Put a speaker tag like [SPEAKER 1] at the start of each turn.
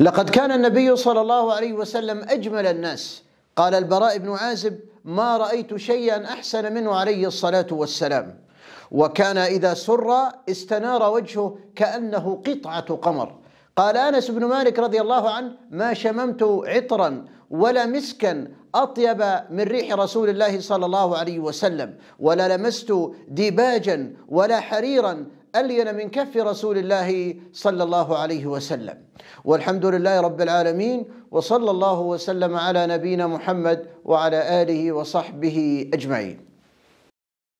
[SPEAKER 1] لقد كان النبي صلى الله عليه وسلم أجمل الناس قال البراء بن عازب ما رأيت شيئا أحسن منه عليه الصلاة والسلام وكان إذا سر استنار وجهه كأنه قطعة قمر قال أنس بن مالك رضي الله عنه ما شممت عطرا ولا مسكا أطيب من ريح رسول الله صلى الله عليه وسلم ولا لمست ديباجا ولا حريرا ألين من كف رسول الله صلى الله عليه وسلم والحمد لله رب العالمين وصلى الله وسلم على نبينا محمد وعلى آله وصحبه أجمعين